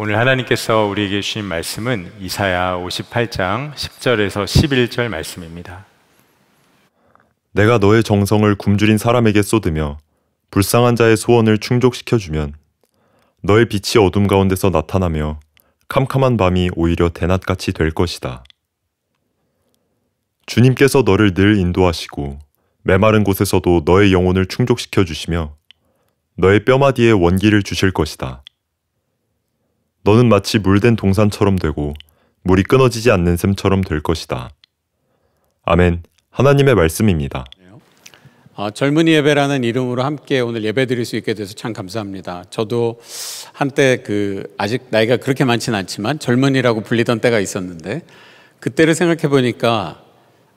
오늘 하나님께서 우리에게 주신 말씀은 이사야 58장 10절에서 11절 말씀입니다. 내가 너의 정성을 굶주린 사람에게 쏟으며 불쌍한 자의 소원을 충족시켜 주면 너의 빛이 어둠 가운데서 나타나며 캄캄한 밤이 오히려 대낮같이 될 것이다. 주님께서 너를 늘 인도하시고 메마른 곳에서도 너의 영혼을 충족시켜 주시며 너의 뼈마디에 원기를 주실 것이다. 너는 마치 물된 동산처럼 되고 물이 끊어지지 않는 샘처럼 될 것이다. 아멘. 하나님의 말씀입니다. 아, 젊은이 예배라는 이름으로 함께 오늘 예배 드릴 수 있게 돼서 참 감사합니다. 저도 한때 그 아직 나이가 그렇게 많진 않지만 젊은이라고 불리던 때가 있었는데 그때를 생각해 보니까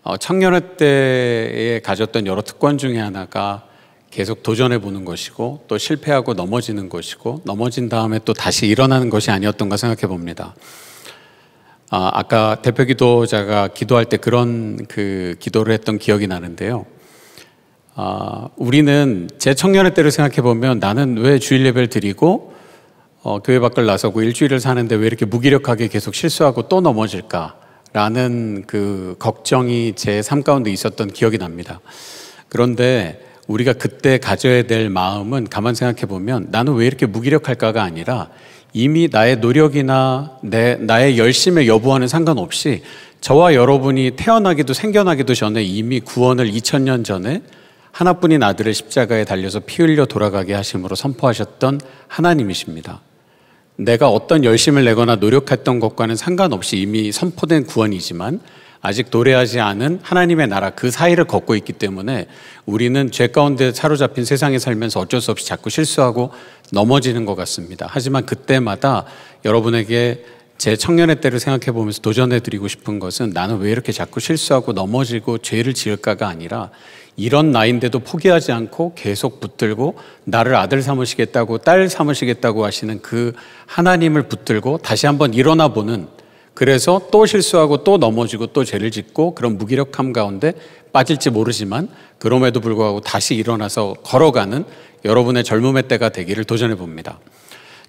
어, 청년의 때에 가졌던 여러 특권 중에 하나가 계속 도전해 보는 것이고 또 실패하고 넘어지는 것이고 넘어진 다음에 또 다시 일어나는 것이 아니었던가 생각해 봅니다. 아, 까 대표 기도자가 기도할 때 그런 그 기도를 했던 기억이 나는데요. 아, 우리는 제 청년의 때를 생각해 보면 나는 왜 주일 예배를 드리고 어, 교회 밖을 나서고 일주일을 사는데 왜 이렇게 무기력하게 계속 실수하고 또 넘어질까라는 그 걱정이 제 삶 가운데 있었던 기억이 납니다. 그런데 우리가 그때 가져야 될 마음은 가만 생각해 보면 나는 왜 이렇게 무기력할까가 아니라 이미 나의 노력이나 내, 나의 열심의 여부와는 상관없이 저와 여러분이 태어나기도 생겨나기도 전에 이미 구원을 2000년 전에 하나뿐인 아들을 십자가에 달려서 피 흘려 돌아가게 하심으로 선포하셨던 하나님이십니다. 내가 어떤 열심을 내거나 노력했던 것과는 상관없이 이미 선포된 구원이지만 아직 도래하지 않은 하나님의 나라 그 사이를 걷고 있기 때문에 우리는 죄 가운데 사로잡힌 세상에 살면서 어쩔 수 없이 자꾸 실수하고 넘어지는 것 같습니다. 하지만 그때마다 여러분에게 제 청년의 때를 생각해 보면서 도전해 드리고 싶은 것은 나는 왜 이렇게 자꾸 실수하고 넘어지고 죄를 지을까가 아니라 이런 나인데도 포기하지 않고 계속 붙들고 나를 아들 삼으시겠다고 딸 삼으시겠다고 하시는 그 하나님을 붙들고 다시 한번 일어나 보는 그래서 또 실수하고 또 넘어지고 또 죄를 짓고 그런 무기력함 가운데 빠질지 모르지만 그럼에도 불구하고 다시 일어나서 걸어가는 여러분의 젊음의 때가 되기를 도전해 봅니다.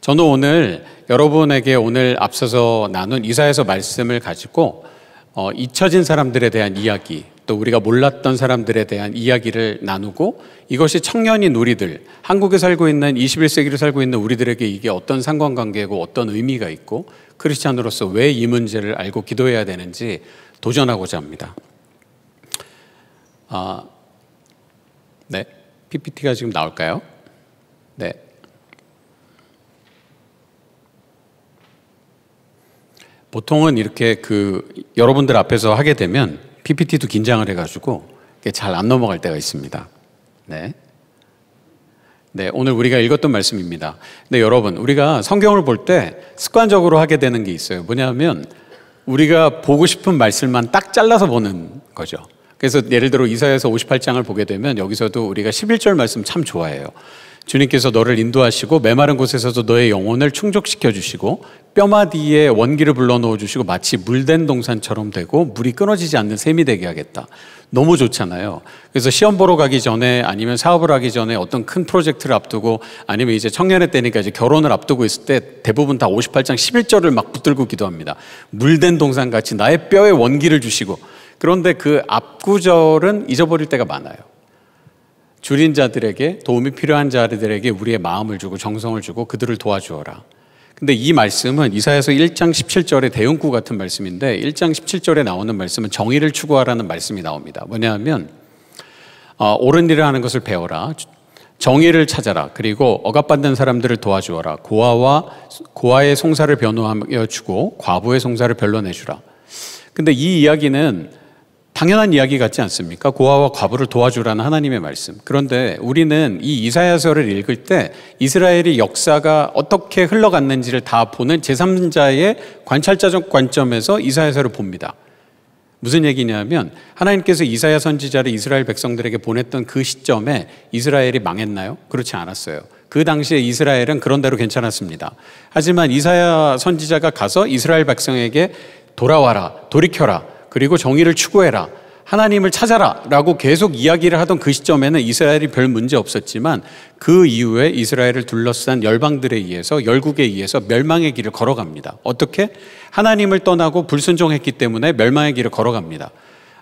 저는 오늘 여러분에게 오늘 앞서서 나눈 이사에서 말씀을 가지고 어, 잊혀진 사람들에 대한 이야기 또 우리가 몰랐던 사람들에 대한 이야기를 나누고 이것이 청년인 우리들, 한국에 살고 있는 21세기를 살고 있는 우리들에게 이게 어떤 상관관계고 어떤 의미가 있고 크리스찬으로서 왜 이 문제를 알고 기도해야 되는지 도전하고자 합니다. 아, 네. PPT가 지금 나올까요? 네. 보통은 이렇게 그 여러분들 앞에서 하게 되면 PPT도 긴장을 해가지고 잘 안 넘어갈 때가 있습니다. 네. 네, 오늘 우리가 읽었던 말씀입니다. 근 여러분, 우리가 성경을 볼 때 습관적으로 하게 되는 게 있어요. 뭐냐면 우리가 보고 싶은 말씀만 딱 잘라서 보는 거죠. 그래서 예를 들어 이사야서 58장을 보게 되면 여기서도 우리가 11절 말씀 참 좋아해요. 주님께서 너를 인도하시고 메마른 곳에서도 너의 영혼을 충족시켜 주시고 뼈마디에 원기를 불러넣어 주시고 마치 물된 동산처럼 되고 물이 끊어지지 않는 샘이 되게 하겠다. 너무 좋잖아요. 그래서 시험 보러 가기 전에 아니면 사업을 하기 전에 어떤 큰 프로젝트를 앞두고 아니면 이제 청년의 때니까 이제 결혼을 앞두고 있을 때 대부분 다 58장 11절을 막 붙들고 기도합니다. 물된 동산 같이 나의 뼈에 원기를 주시고 그런데 그 앞구절은 잊어버릴 때가 많아요. 줄인 자들에게 도움이 필요한 자들에게 우리의 마음을 주고 정성을 주고 그들을 도와주어라. 근데 이 말씀은 이사에서 1장 17절의 대응구 같은 말씀인데 1장 17절에 나오는 말씀은 정의를 추구하라는 말씀이 나옵니다. 뭐냐면 어, 옳은 일을 하는 것을 배워라. 정의를 찾아라. 그리고 억압받는 사람들을 도와주어라. 고아와 고아의 송사를 변호하여 주고 과부의 송사를 변론해 주라. 근데 이 이야기는 당연한 이야기 같지 않습니까? 고아와 과부를 도와주라는 하나님의 말씀. 그런데 우리는 이 이사야서를 읽을 때 이스라엘의 역사가 어떻게 흘러갔는지를 다 보는 제3자의 관찰자적 관점에서 이사야서를 봅니다. 무슨 얘기냐면 하나님께서 이사야 선지자를 이스라엘 백성들에게 보냈던 그 시점에 이스라엘이 망했나요? 그렇지 않았어요. 그 당시에 이스라엘은 그런대로 괜찮았습니다. 하지만 이사야 선지자가 가서 이스라엘 백성에게 돌아와라, 돌이켜라. 그리고 정의를 추구해라. 하나님을 찾아라. 라고 계속 이야기를 하던 그 시점에는 이스라엘이 별 문제 없었지만 그 이후에 이스라엘을 둘러싼 열방들에 의해서, 열국에 의해서 멸망의 길을 걸어갑니다. 어떻게? 하나님을 떠나고 불순종했기 때문에 멸망의 길을 걸어갑니다.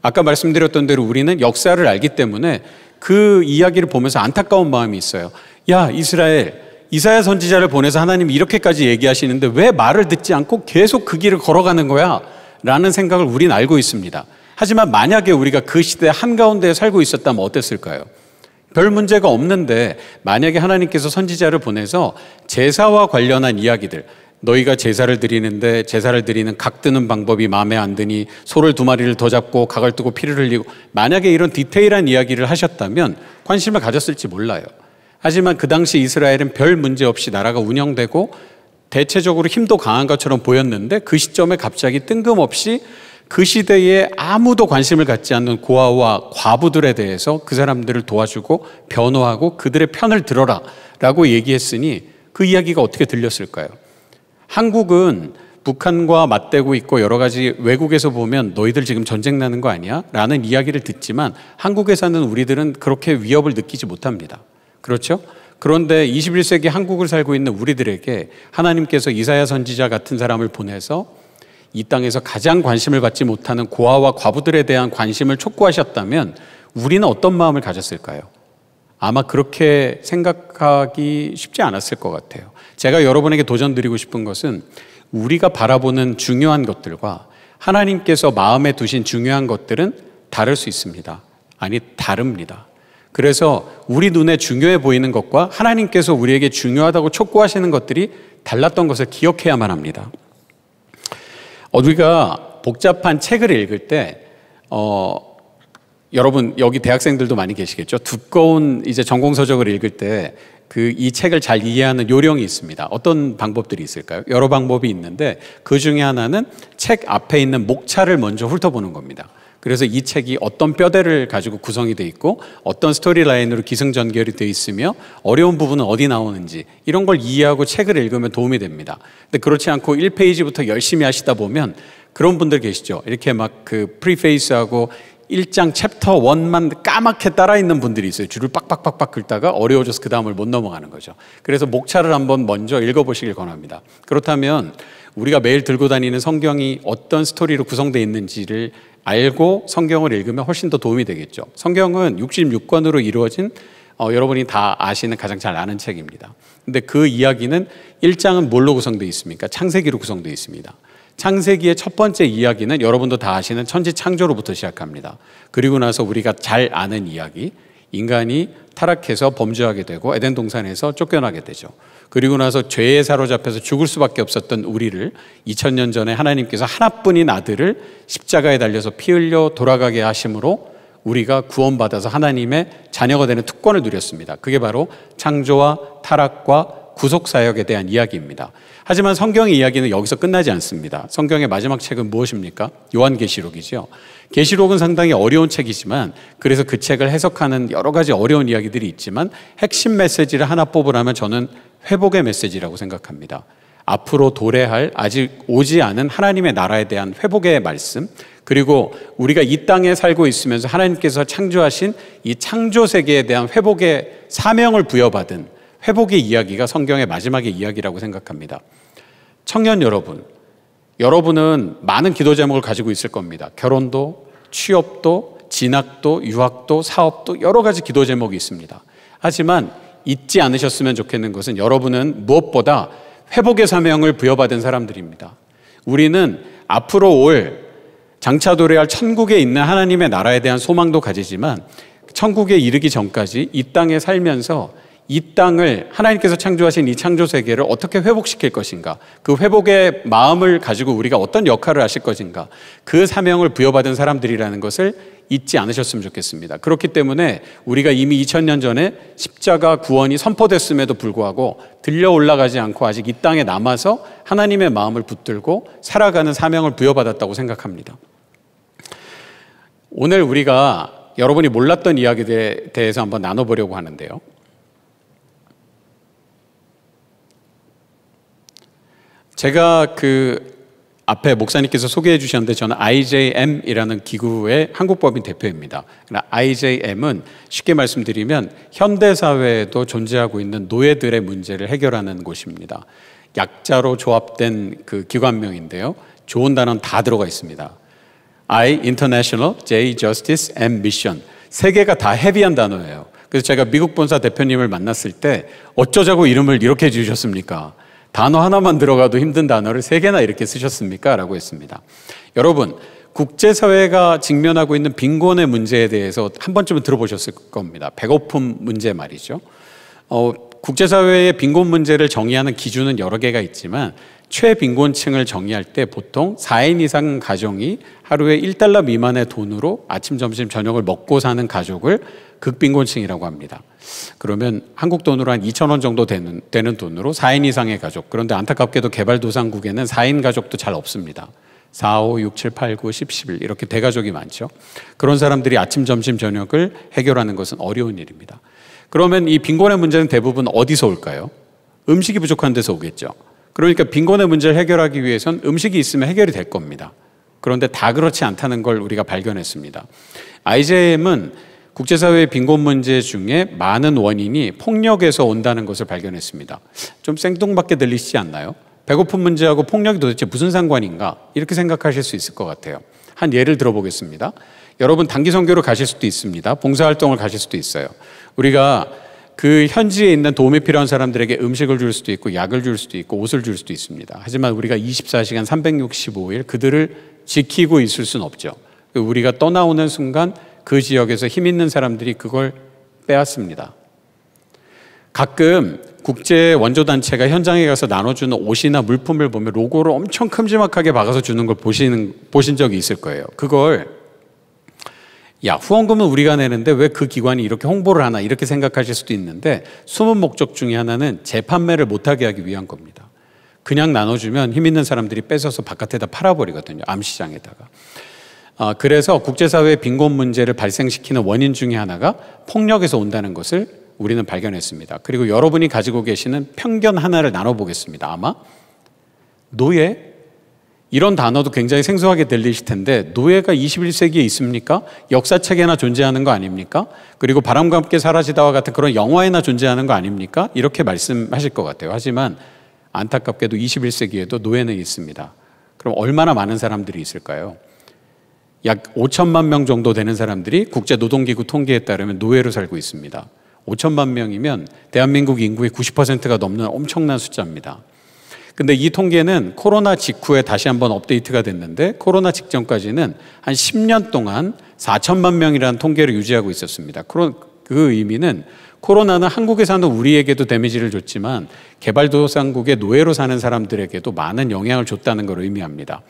아까 말씀드렸던 대로 우리는 역사를 알기 때문에 그 이야기를 보면서 안타까운 마음이 있어요. 야, 이스라엘. 이사야 선지자를 보내서 하나님이 이렇게까지 얘기하시는데 왜 말을 듣지 않고 계속 그 길을 걸어가는 거야? 라는 생각을 우린 알고 있습니다. 하지만 만약에 우리가 그 시대 한가운데에 살고 있었다면 어땠을까요? 별 문제가 없는데 만약에 하나님께서 선지자를 보내서 제사와 관련한 이야기들 너희가 제사를 드리는데 제사를 드리는 각 뜨는 방법이 마음에 안 드니 소를 두 마리를 더 잡고 각을 뜨고 피를 흘리고 만약에 이런 디테일한 이야기를 하셨다면 관심을 가졌을지 몰라요. 하지만 그 당시 이스라엘은 별 문제 없이 나라가 운영되고 대체적으로 힘도 강한 것처럼 보였는데 그 시점에 갑자기 뜬금없이 그 시대에 아무도 관심을 갖지 않는 고아와 과부들에 대해서 그 사람들을 도와주고 변호하고 그들의 편을 들어라 라고 얘기했으니 그 이야기가 어떻게 들렸을까요? 한국은 북한과 맞대고 있고 여러 가지 외국에서 보면 너희들 지금 전쟁 나는 거 아니야? 라는 이야기를 듣지만 한국에 사는 우리들은 그렇게 위협을 느끼지 못합니다. 그렇죠? 그런데 21세기 한국을 살고 있는 우리들에게 하나님께서 이사야 선지자 같은 사람을 보내서 이 땅에서 가장 관심을 받지 못하는 고아와 과부들에 대한 관심을 촉구하셨다면 우리는 어떤 마음을 가졌을까요? 아마 그렇게 생각하기 쉽지 않았을 것 같아요. 제가 여러분에게 도전 드리고 싶은 것은 우리가 바라보는 중요한 것들과 하나님께서 마음에 두신 중요한 것들은 다를 수 있습니다. 아니, 다릅니다. 그래서 우리 눈에 중요해 보이는 것과 하나님께서 우리에게 중요하다고 촉구하시는 것들이 달랐던 것을 기억해야만 합니다. 우리가 복잡한 책을 읽을 때, 어, 여러분, 여기 대학생들도 많이 계시겠죠? 두꺼운 이제 전공서적을 읽을 때, 그 이 책을 잘 이해하는 요령이 있습니다. 어떤 방법들이 있을까요? 여러 방법이 있는데, 그 중에 하나는 책 앞에 있는 목차를 먼저 훑어보는 겁니다. 그래서 이 책이 어떤 뼈대를 가지고 구성이 돼 있고 어떤 스토리 라인으로 기승전결이 돼 있으며 어려운 부분은 어디 나오는지 이런 걸 이해하고 책을 읽으면 도움이 됩니다. 근데 그렇지 않고 1페이지부터 열심히 하시다 보면 그런 분들 계시죠. 이렇게 막 그 프리페이스하고 1장 챕터 1만 까맣게 따라 있는 분들이 있어요. 줄을 빡빡빡빡 긁다가 어려워져서 그 다음을 못 넘어가는 거죠. 그래서 목차를 한번 먼저 읽어보시길 권합니다. 그렇다면 우리가 매일 들고 다니는 성경이 어떤 스토리로 구성되어 있는지를 알고 성경을 읽으면 훨씬 더 도움이 되겠죠. 성경은 66권으로 이루어진 어, 여러분이 다 아시는 가장 잘 아는 책입니다. 근데 그 이야기는 1장은 뭘로 구성되 있습니까? 창세기로 구성되 있습니다. 창세기의 첫 번째 이야기는 여러분도 다 아시는 천지 창조로부터 시작합니다. 그리고 나서 우리가 잘 아는 이야기, 인간이 타락해서 범죄하게 되고 에덴 동산에서 쫓겨나게 되죠. 그리고 나서 죄에 사로잡혀서 죽을 수밖에 없었던 우리를 2000년 전에 하나님께서 하나뿐인 아들을 십자가에 달려서 피 흘려 돌아가게 하심으로 우리가 구원받아서 하나님의 자녀가 되는 특권을 누렸습니다. 그게 바로 창조와 타락과 구속 사역에 대한 이야기입니다. 하지만 성경의 이야기는 여기서 끝나지 않습니다. 성경의 마지막 책은 무엇입니까? 요한계시록이죠 계시록은 상당히 어려운 책이지만 그래서 그 책을 해석하는 여러 가지 어려운 이야기들이 있지만 핵심 메시지를 하나 뽑으라면 저는 회복의 메시지라고 생각합니다. 앞으로 도래할 아직 오지 않은 하나님의 나라에 대한 회복의 말씀 그리고 우리가 이 땅에 살고 있으면서 하나님께서 창조하신 이 창조 세계에 대한 회복의 사명을 부여받은 회복의 이야기가 성경의 마지막의 이야기라고 생각합니다. 청년 여러분, 여러분은 많은 기도 제목을 가지고 있을 겁니다. 결혼도, 취업도, 진학도, 유학도, 사업도 여러 가지 기도 제목이 있습니다. 하지만 잊지 않으셨으면 좋겠는 것은 여러분은 무엇보다 회복의 사명을 부여받은 사람들입니다. 우리는 앞으로 올 장차 도래할 천국에 있는 하나님의 나라에 대한 소망도 가지지만 천국에 이르기 전까지 이 땅에 살면서 이 땅을 하나님께서 창조하신 이 창조 세계를 어떻게 회복시킬 것인가? 그 회복의 마음을 가지고 우리가 어떤 역할을 하실 것인가? 그 사명을 부여받은 사람들이라는 것을 잊지 않으셨으면 좋겠습니다. 그렇기 때문에 우리가 이미 2000년 전에 십자가 구원이 선포됐음에도 불구하고 들려 올라가지 않고 아직 이 땅에 남아서 하나님의 마음을 붙들고 살아가는 사명을 부여받았다고 생각합니다. 오늘 우리가 여러분이 몰랐던 이야기에 대해서 한번 나눠보려고 하는데요. 제가 그 앞에 목사님께서 소개해 주셨는데 저는 IJM이라는 기구의 한국법인 대표입니다. IJM은 쉽게 말씀드리면 현대사회에도 존재하고 있는 노예들의 문제를 해결하는 곳입니다. 약자로 조합된 그 기관명인데요. 좋은 단어는 다 들어가 있습니다. I, International, J, Justice, M, Mission. 세 개가 다 헤비한 단어예요. 그래서 제가 미국 본사 대표님을 만났을 때 어쩌자고 이름을 이렇게 지으셨습니까? 단어 하나만 들어가도 힘든 단어를 세 개나 이렇게 쓰셨습니까? 라고 했습니다. 여러분, 국제사회가 직면하고 있는 빈곤의 문제에 대해서 한 번쯤은 들어보셨을 겁니다. 배고픔 문제 말이죠. 어, 국제사회의 빈곤 문제를 정의하는 기준은 여러 개가 있지만 최빈곤층을 정의할 때 보통 4인 이상 가정이 하루에 1달러 미만의 돈으로 아침, 점심, 저녁을 먹고 사는 가족을 극빈곤층이라고 합니다. 그러면 한국 돈으로 한 2천 원 정도 되는, 되는 돈으로 4인 이상의 가족. 그런데 안타깝게도 개발도상국에는 4인 가족도 잘 없습니다. 4, 5, 6, 7, 8, 9, 10, 11 이렇게 대가족이 많죠. 그런 사람들이 아침, 점심, 저녁을 해결하는 것은 어려운 일입니다. 그러면 이 빈곤의 문제는 대부분 어디서 올까요? 음식이 부족한 데서 오겠죠. 그러니까 빈곤의 문제를 해결하기 위해선 음식이 있으면 해결이 될 겁니다. 그런데 다 그렇지 않다는 걸 우리가 발견했습니다. IJM은 국제사회의 빈곤 문제 중에 많은 원인이 폭력에서 온다는 것을 발견했습니다. 좀 생뚱맞게 들리시지 않나요? 배고픈 문제하고 폭력이 도대체 무슨 상관인가? 이렇게 생각하실 수 있을 것 같아요. 한 예를 들어보겠습니다. 여러분 단기 선교로 가실 수도 있습니다. 봉사활동을 가실 수도 있어요. 우리가 그 현지에 있는 도움이 필요한 사람들에게 음식을 줄 수도 있고 약을 줄 수도 있고 옷을 줄 수도 있습니다. 하지만 우리가 24시간 365일 그들을 지키고 있을 수는 없죠. 우리가 떠나오는 순간 그 지역에서 힘 있는 사람들이 그걸 빼앗습니다. 가끔 국제 원조단체가 현장에 가서 나눠주는 옷이나 물품을 보면 로고를 엄청 큼지막하게 박아서 주는 걸보시 보신 적이 있을 거예요. 그걸, 야, 후원금은 우리가 내는데 왜 그 기관이 이렇게 홍보를 하나, 이렇게 생각하실 수도 있는데 숨은 목적 중에 하나는 재판매를 못하게 하기 위한 겁니다. 그냥 나눠주면 힘 있는 사람들이 뺏어서 바깥에다 팔아버리거든요. 암시장에다가. 아, 그래서 국제사회의 빈곤 문제를 발생시키는 원인 중의 하나가 폭력에서 온다는 것을 우리는 발견했습니다. 그리고 여러분이 가지고 계시는 편견 하나를 나눠보겠습니다. 아마 노예 이런 단어도 굉장히 생소하게 들리실 텐데 노예가 21세기에 있습니까? 역사책에나 존재하는 거 아닙니까? 그리고 바람과 함께 사라지다와 같은 그런 영화에나 존재하는 거 아닙니까? 이렇게 말씀하실 것 같아요. 하지만 안타깝게도 21세기에도 노예는 있습니다. 그럼 얼마나 많은 사람들이 있을까요? 약 5천만 명 정도 되는 사람들이 국제노동기구 통계에 따르면 노예로 살고 있습니다. 5천만 명이면 대한민국 인구의 90%가 넘는 엄청난 숫자입니다. 근데 이 통계는 코로나 직후에 다시 한번 업데이트가 됐는데 코로나 직전까지는 한 10년 동안 4천만 명이라는 통계를 유지하고 있었습니다. 그 의미는 코로나는 한국에 사는 우리에게도 데미지를 줬지만 개발도상국의 노예로 사는 사람들에게도 많은 영향을 줬다는 걸 의미합니다.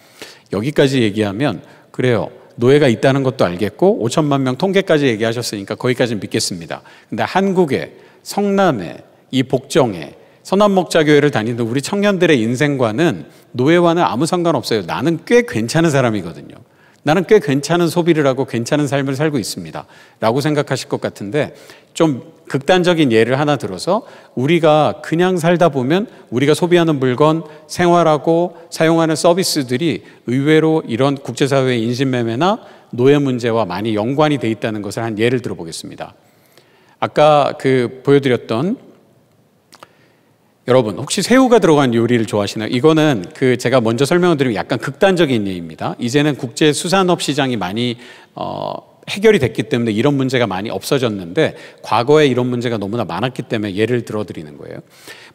여기까지 얘기하면 그래요. 노예가 있다는 것도 알겠고 5천만 명 통계까지 얘기하셨으니까 거기까지는 믿겠습니다. 근데 한국에 성남에 이 복정에 선암목자교회를 다니는 우리 청년들의 인생과는 노예와는 아무 상관없어요. 나는 꽤 괜찮은 사람이거든요. 나는 꽤 괜찮은 소비를 하고 괜찮은 삶을 살고 있습니다. 라고 생각하실 것 같은데 좀 극단적인 예를 하나 들어서 우리가 그냥 살다 보면 우리가 소비하는 물건, 생활하고 사용하는 서비스들이 의외로 이런 국제사회의 인신매매나 노예 문제와 많이 연관이 돼 있다는 것을 한 예를 들어보겠습니다. 아까 그 보여드렸던 여러분 혹시 새우가 들어간 요리를 좋아하시나요? 이거는 그 제가 먼저 설명을 드리면 약간 극단적인 예입니다. 이제는 국제 수산업 시장이 많이 어, 해결이 됐기 때문에 이런 문제가 많이 없어졌는데 과거에 이런 문제가 너무나 많았기 때문에 예를 들어 드리는 거예요.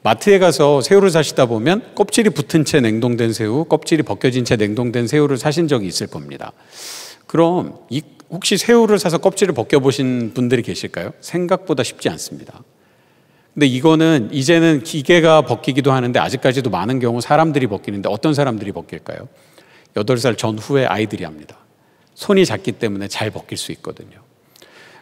마트에 가서 새우를 사시다 보면 껍질이 붙은 채 냉동된 새우, 껍질이 벗겨진 채 냉동된 새우를 사신 적이 있을 겁니다. 그럼 혹시 새우를 사서 껍질을 벗겨 보신 분들이 계실까요? 생각보다 쉽지 않습니다. 근데 이거는 이제는 기계가 벗기기도 하는데 아직까지도 많은 경우 사람들이 벗기는데 어떤 사람들이 벗길까요? 8살 전후의 아이들이 합니다. 손이 작기 때문에 잘 벗길 수 있거든요.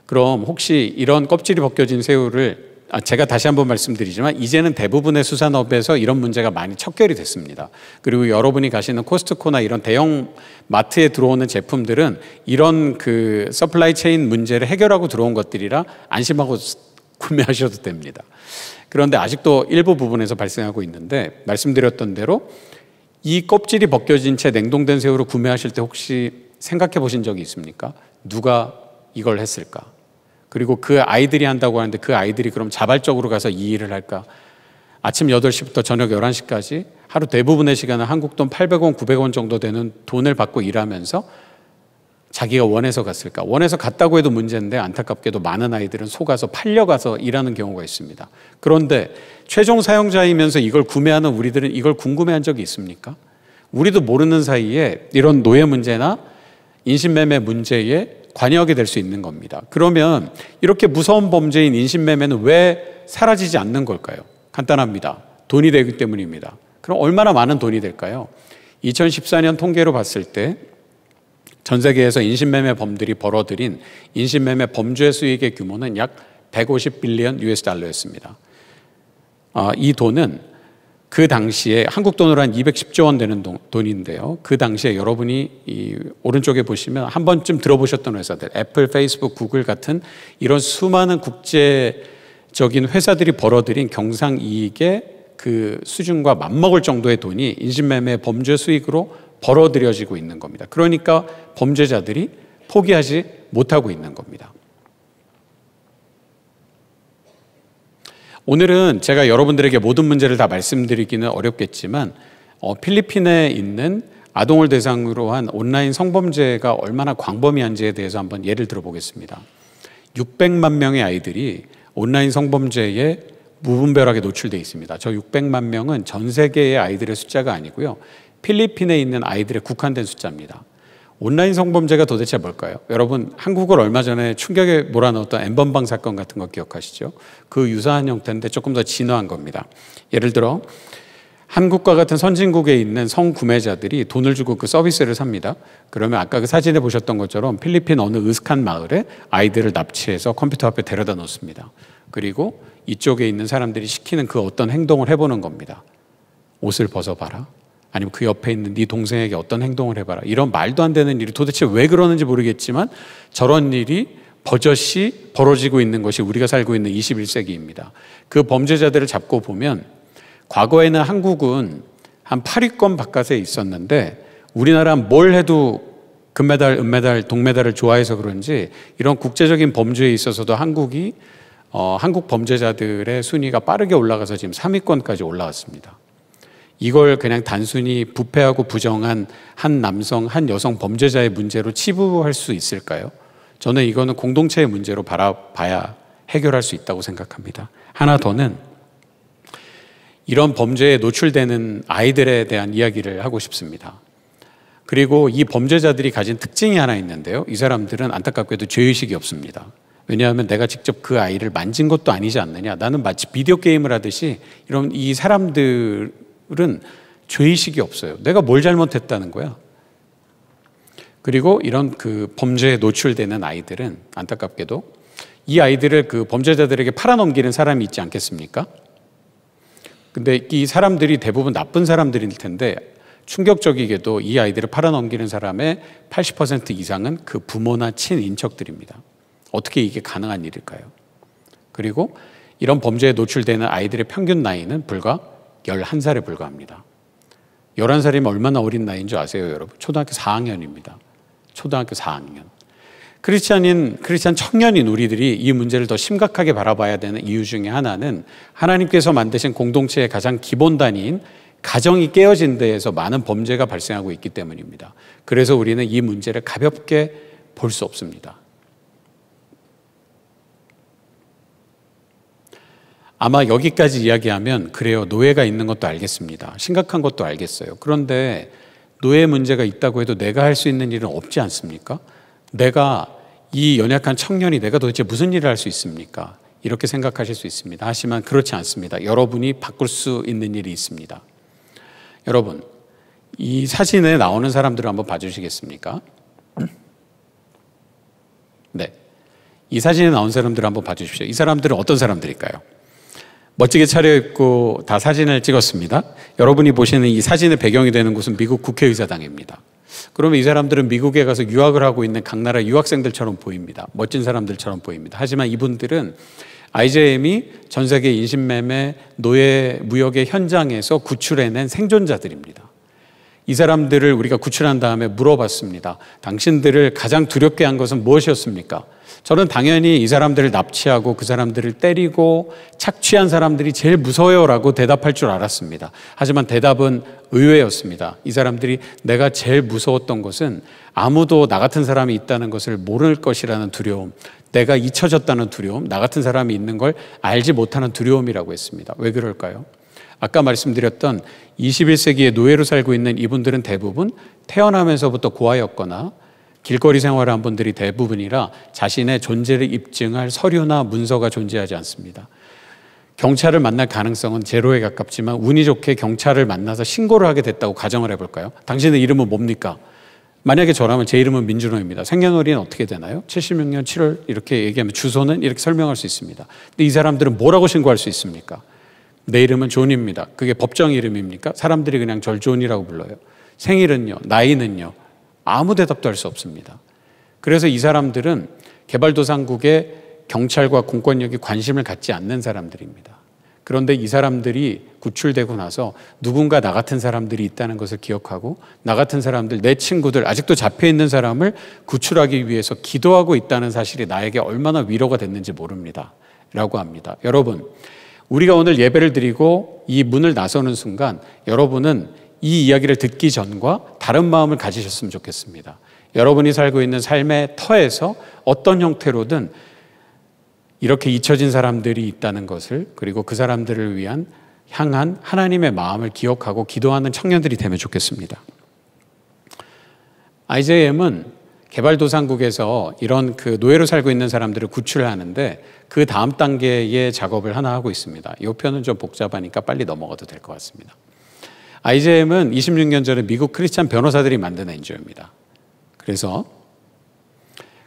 그럼 혹시 이런 껍질이 벗겨진 새우를 아, 제가 다시 한번 말씀드리지만 이제는 대부분의 수산업에서 이런 문제가 많이 척결이 됐습니다. 그리고 여러분이 가시는 코스트코나 이런 대형 마트에 들어오는 제품들은 이런 그 서플라이 체인 문제를 해결하고 들어온 것들이라 안심하고 구매하셔도 됩니다. 그런데 아직도 일부 부분에서 발생하고 있는데 말씀드렸던 대로 이 껍질이 벗겨진 채 냉동된 새우를 구매하실 때 혹시 생각해 보신 적이 있습니까? 누가 이걸 했을까? 그리고 그 아이들이 한다고 하는데 그 아이들이 그럼 자발적으로 가서 이 일을 할까? 아침 8시부터 저녁 11시까지 하루 대부분의 시간은 한국 돈 800원, 900원 정도 되는 돈을 받고 일하면서 자기가 원해서 갔을까? 원해서 갔다고 해도 문제인데 안타깝게도 많은 아이들은 속아서 팔려가서 일하는 경우가 있습니다. 그런데 최종 사용자이면서 이걸 구매하는 우리들은 이걸 궁금해한 적이 있습니까? 우리도 모르는 사이에 이런 노예 문제나 인신매매 문제에 관여하게 될 수 있는 겁니다. 그러면 이렇게 무서운 범죄인 인신매매는 왜 사라지지 않는 걸까요? 간단합니다. 돈이 되기 때문입니다. 그럼 얼마나 많은 돈이 될까요? 2014년 통계로 봤을 때전 세계에서 인신매매 범들이 벌어들인 인신매매 범죄 수익의 규모는 약 150빌리언 US 달러였습니다. 어, 이 돈은 그 당시에 한국 돈으로 한 210조 원 되는 돈, 인데요그 당시에 여러분이 오른쪽에 보시면 한 번쯤 들어보셨던 회사들, 애플, 페이스북, 구글 같은 이런 수많은 국제적인 회사들이 벌어들인 경상 이익의 그 수준과 맞먹을 정도의 돈이 인신매매 범죄 수익으로 벌어들여지고 있는 겁니다. 그러니까 범죄자들이 포기하지 못하고 있는 겁니다. 오늘은 제가 여러분들에게 모든 문제를 다 말씀드리기는 어렵겠지만 어, 필리핀에 있는 아동을 대상으로 한 온라인 성범죄가 얼마나 광범위한지에 대해서 한번 예를 들어보겠습니다. 600만 명의 아이들이 온라인 성범죄에 무분별하게 노출돼 있습니다. 저 600만 명은 전 세계의 아이들의 숫자가 아니고요. 필리핀에 있는 아이들의 국한된 숫자입니다. 온라인 성범죄가 도대체 뭘까요? 여러분 한국을 얼마 전에 충격에 몰아넣었던 엠번방 사건 같은 거 기억하시죠? 그 유사한 형태인데 조금 더 진화한 겁니다. 예를 들어 한국과 같은 선진국에 있는 성구매자들이 돈을 주고 그 서비스를 삽니다. 그러면 아까 그 사진에 보셨던 것처럼 필리핀 어느 으슥한 마을에 아이들을 납치해서 컴퓨터 앞에 데려다 놓습니다. 그리고 이쪽에 있는 사람들이 시키는 그 어떤 행동을 해보는 겁니다. 옷을 벗어봐라. 아니면 그 옆에 있는 네 동생에게 어떤 행동을 해봐라. 이런 말도 안 되는 일이 도대체 왜 그러는지 모르겠지만 저런 일이 버젓이 벌어지고 있는 것이 우리가 살고 있는 21세기입니다. 그 범죄자들을 잡고 보면 과거에는 한국은 한 8위권 바깥에 있었는데 우리나라뭘 해도 금메달, 은메달, 동메달을 좋아해서 그런지 이런 국제적인 범죄에 있어서도 한국이 어, 한국 범죄자들의 순위가 빠르게 올라가서 지금 3위권까지 올라왔습니다. 이걸 그냥 단순히 부패하고 부정한 한 남성, 한 여성 범죄자의 문제로 치부할 수 있을까요? 저는 이거는 공동체의 문제로 바라봐야 해결할 수 있다고 생각합니다. 하나 더는 이런 범죄에 노출되는 아이들에 대한 이야기를 하고 싶습니다. 그리고 이 범죄자들이 가진 특징이 하나 있는데요. 이 사람들은 안타깝게도 죄의식이 없습니다. 왜냐하면 내가 직접 그 아이를 만진 것도 아니지 않느냐. 나는 마치 비디오 게임을 하듯이 이런 이 사람들 사람들은 죄의식이 없어요. 내가 뭘 잘못했다는 거야. 그리고 이런 그 범죄에 노출되는 아이들은 안타깝게도 이 아이들을 그 범죄자들에게 팔아넘기는 사람이 있지 않겠습니까? 근데 이 사람들이 대부분 나쁜 사람들일 텐데 충격적이게도 이 아이들을 팔아넘기는 사람의 80% 이상은 그 부모나 친인척들입니다. 어떻게 이게 가능한 일일까요? 그리고 이런 범죄에 노출되는 아이들의 평균 나이는 불과 11살에 불과합니다. 11살이면 얼마나 어린 나이인 줄 아세요, 여러분? 초등학교 4학년입니다. 초등학교 4학년. 크리스찬인, 크리스찬 청년인 우리들이 이 문제를 더 심각하게 바라봐야 되는 이유 중에 하나는 하나님께서 만드신 공동체의 가장 기본 단위인 가정이 깨어진 데에서 많은 범죄가 발생하고 있기 때문입니다. 그래서 우리는 이 문제를 가볍게 볼 수 없습니다. 아마 여기까지 이야기하면 그래요. 노예가 있는 것도 알겠습니다. 심각한 것도 알겠어요. 그런데 노예 문제가 있다고 해도 내가 할 수 있는 일은 없지 않습니까? 내가 이 연약한 청년이 내가 도대체 무슨 일을 할 수 있습니까? 이렇게 생각하실 수 있습니다. 하지만 그렇지 않습니다. 여러분이 바꿀 수 있는 일이 있습니다. 여러분, 이 사진에 나오는 사람들을 한번 봐주시겠습니까? 네. 이 사진에 나온 사람들을 한번 봐주십시오. 이 사람들은 어떤 사람들일까요? 멋지게 차려입고 다 사진을 찍었습니다. 여러분이 보시는 이 사진의 배경이 되는 곳은 미국 국회의사당입니다. 그러면 이 사람들은 미국에 가서 유학을 하고 있는 각 나라 유학생들처럼 보입니다. 멋진 사람들처럼 보입니다. 하지만 이분들은 IJM이 전 세계 인신매매, 노예 무역의 현장에서 구출해낸 생존자들입니다. 이 사람들을 우리가 구출한 다음에 물어봤습니다. 당신들을 가장 두렵게 한 것은 무엇이었습니까? 저는 당연히 이 사람들을 납치하고 그 사람들을 때리고 착취한 사람들이 제일 무서워요라고 대답할 줄 알았습니다. 하지만 대답은 의외였습니다. 이 사람들이 내가 제일 무서웠던 것은 아무도 나 같은 사람이 있다는 것을 모를 것이라는 두려움, 내가 잊혀졌다는 두려움, 나 같은 사람이 있는 걸 알지 못하는 두려움이라고 했습니다. 왜 그럴까요? 아까 말씀드렸던 21세기의 노예로 살고 있는 이분들은 대부분 태어나면서부터 고아였거나 길거리 생활한 분들이 대부분이라 자신의 존재를 입증할 서류나 문서가 존재하지 않습니다. 경찰을 만날 가능성은 제로에 가깝지만 운이 좋게 경찰을 만나서 신고를 하게 됐다고 가정을 해볼까요? 당신의 이름은 뭡니까? 만약에 저라면 제 이름은 민준호입니다. 생년월일은 어떻게 되나요? 76년 7월 이렇게 얘기하면 주소는 이렇게 설명할 수 있습니다. 근데 이 사람들은 뭐라고 신고할 수 있습니까? 내 이름은 존입니다. 그게 법정 이름입니까? 사람들이 그냥 절 존이라고 불러요. 생일은요, 나이는요, 아무 대답도 할 수 없습니다. 그래서 이 사람들은 개발도상국의 경찰과 공권력이 관심을 갖지 않는 사람들입니다. 그런데 이 사람들이 구출되고 나서 누군가 나 같은 사람들이 있다는 것을 기억하고 나 같은 사람들, 내 친구들, 아직도 잡혀 있는 사람을 구출하기 위해서 기도하고 있다는 사실이 나에게 얼마나 위로가 됐는지 모릅니다. 라고 합니다. 여러분, 우리가 오늘 예배를 드리고 이 문을 나서는 순간 여러분은 이 이야기를 듣기 전과 다른 마음을 가지셨으면 좋겠습니다. 여러분이 살고 있는 삶의 터에서 어떤 형태로든 이렇게 잊혀진 사람들이 있다는 것을 그리고 그 사람들을 위한 향한 하나님의 마음을 기억하고 기도하는 청년들이 되면 좋겠습니다. IJM은 개발도상국에서 이런 그 노예로 살고 있는 사람들을 구출하는데 그 다음 단계의 작업을 하나 하고 있습니다. 이 표현은 좀 복잡하니까 빨리 넘어가도 될 것 같습니다. IJM은 26년 전에 미국 크리스찬 변호사들이 만든 NGO입니다. 그래서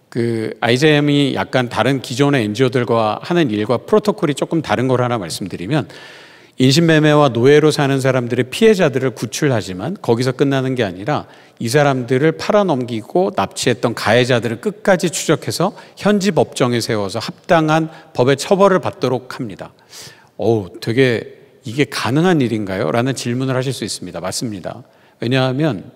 그 IJM이 약간 다른 기존의 NGO들과 하는 일과 프로토콜이 조금 다른 걸 하나 말씀드리면 인신매매와 노예로 사는 사람들의 피해자들을 구출하지만 거기서 끝나는 게 아니라 이 사람들을 팔아넘기고 납치했던 가해자들을 끝까지 추적해서 현지 법정에 세워서 합당한 법의 처벌을 받도록 합니다. 어우, 되게 이게 가능한 일인가요? 라는 질문을 하실 수 있습니다. 맞습니다. 왜냐하면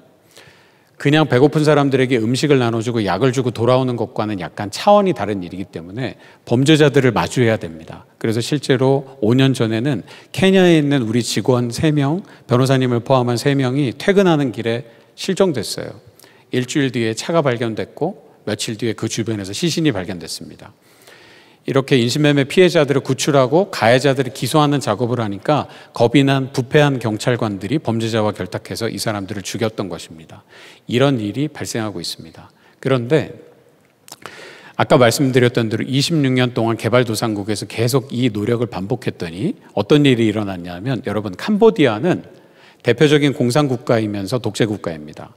그냥 배고픈 사람들에게 음식을 나눠주고 약을 주고 돌아오는 것과는 약간 차원이 다른 일이기 때문에 범죄자들을 마주해야 됩니다. 그래서 실제로 5년 전에는 케냐에 있는 우리 직원 3명, 변호사님을 포함한 3명이 퇴근하는 길에 실종됐어요. 일주일 뒤에 차가 발견됐고 며칠 뒤에 그 주변에서 시신이 발견됐습니다. 이렇게 인신매매 피해자들을 구출하고 가해자들을 기소하는 작업을 하니까 겁이 난 부패한 경찰관들이 범죄자와 결탁해서 이 사람들을 죽였던 것입니다. 이런 일이 발생하고 있습니다. 그런데 아까 말씀드렸던 대로 26년 동안 개발도상국에서 계속 이 노력을 반복했더니 어떤 일이 일어났냐면 여러분 캄보디아는 대표적인 공산국가이면서 독재국가입니다.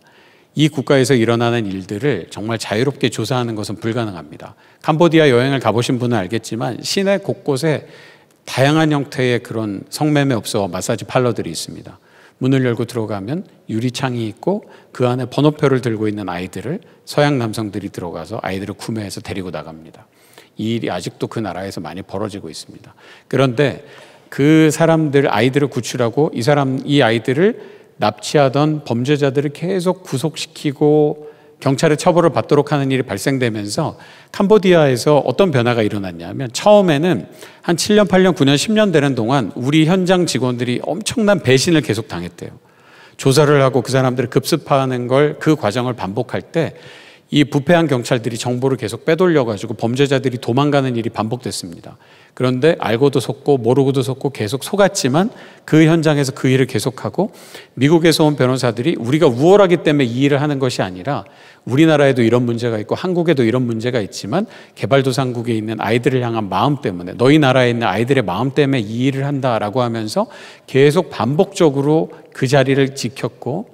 이 국가에서 일어나는 일들을 정말 자유롭게 조사하는 것은 불가능합니다. 캄보디아 여행을 가보신 분은 알겠지만 시내 곳곳에 다양한 형태의 그런 성매매 업소와 마사지 팔러들이 있습니다. 문을 열고 들어가면 유리창이 있고 그 안에 번호표를 들고 있는 아이들을 서양 남성들이 들어가서 아이들을 구매해서 데리고 나갑니다. 이 일이 아직도 그 나라에서 많이 벌어지고 있습니다. 그런데 그 사람들 아이들을 구출하고 이 사람 이 아이들을 납치하던 범죄자들을 계속 구속시키고 경찰의 처벌을 받도록 하는 일이 발생되면서 캄보디아에서 어떤 변화가 일어났냐면 처음에는 한 7년, 8년, 9년, 10년 되는 동안 우리 현장 직원들이 엄청난 배신을 계속 당했대요. 조사를 하고 그 사람들을 급습하는 걸 그 과정을 반복할 때이 부패한 경찰들이 정보를 계속 빼돌려가지고 범죄자들이 도망가는 일이 반복됐습니다. 그런데 알고도 속고 모르고도 속고 계속 속았지만 그 현장에서 그 일을 계속하고 미국에서 온 변호사들이 우리가 우월하기 때문에 이 일을 하는 것이 아니라 우리나라에도 이런 문제가 있고 한국에도 이런 문제가 있지만 개발도상국에 있는 아이들을 향한 마음 때문에 너희 나라에 있는 아이들의 마음 때문에 이 일을 한다라고 하면서 계속 반복적으로 그 자리를 지켰고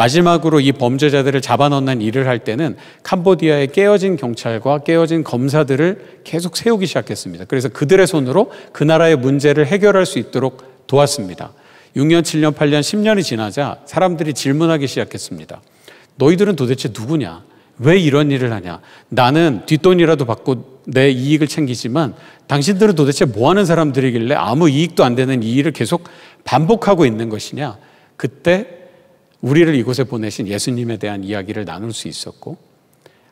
마지막으로 이 범죄자들을 잡아넣는 일을 할 때는 캄보디아의 깨어진 경찰과 깨어진 검사들을 계속 세우기 시작했습니다. 그래서 그들의 손으로 그 나라의 문제를 해결할 수 있도록 도왔습니다. 6년, 7년, 8년, 10년이 지나자 사람들이 질문하기 시작했습니다. 너희들은 도대체 누구냐? 왜 이런 일을 하냐? 나는 뒷돈이라도 받고 내 이익을 챙기지만 당신들은 도대체 뭐 하는 사람들이길래 아무 이익도 안 되는 이 일을 계속 반복하고 있는 것이냐? 그때 우리를 이곳에 보내신 예수님에 대한 이야기를 나눌 수 있었고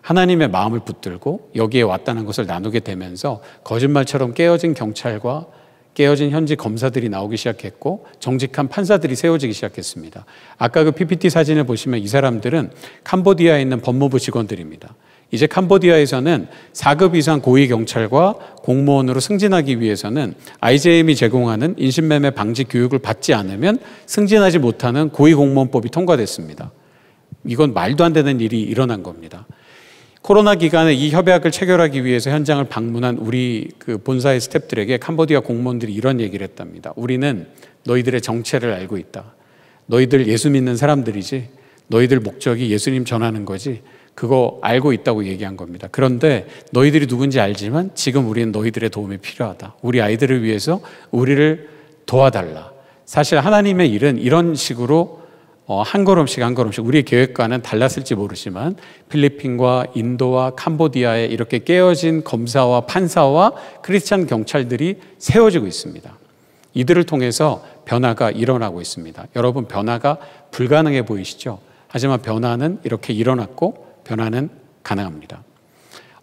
하나님의 마음을 붙들고 여기에 왔다는 것을 나누게 되면서 거짓말처럼 깨어진 경찰과 깨어진 현지 검사들이 나오기 시작했고 정직한 판사들이 세워지기 시작했습니다. 아까 그 PPT 사진을 보시면 이 사람들은 캄보디아에 있는 법무부 직원들입니다. 이제 캄보디아에서는 4급 이상 고위 경찰과 공무원으로 승진하기 위해서는 IJM이 제공하는 인신매매 방지 교육을 받지 않으면 승진하지 못하는 고위공무원법이 통과됐습니다. 이건 말도 안 되는 일이 일어난 겁니다. 코로나 기간에 이 협약을 체결하기 위해서 현장을 방문한 우리 그 본사의 스탭들에게 캄보디아 공무원들이 이런 얘기를 했답니다. 우리는 너희들의 정체를 알고 있다. 너희들 예수 믿는 사람들이지. 너희들 목적이 예수님 전하는 거지. 그거 알고 있다고 얘기한 겁니다. 그런데 너희들이 누군지 알지만 지금 우리는 너희들의 도움이 필요하다. 우리 아이들을 위해서 우리를 도와달라. 사실 하나님의 일은 이런 식으로 어, 한 걸음씩 한 걸음씩 우리의 계획과는 달랐을지 모르지만 필리핀과 인도와 캄보디아에 이렇게 깨어진 검사와 판사와 크리스찬 경찰들이 세워지고 있습니다. 이들을 통해서 변화가 일어나고 있습니다. 여러분 변화가 불가능해 보이시죠? 하지만 변화는 이렇게 일어났고 변화는 가능합니다.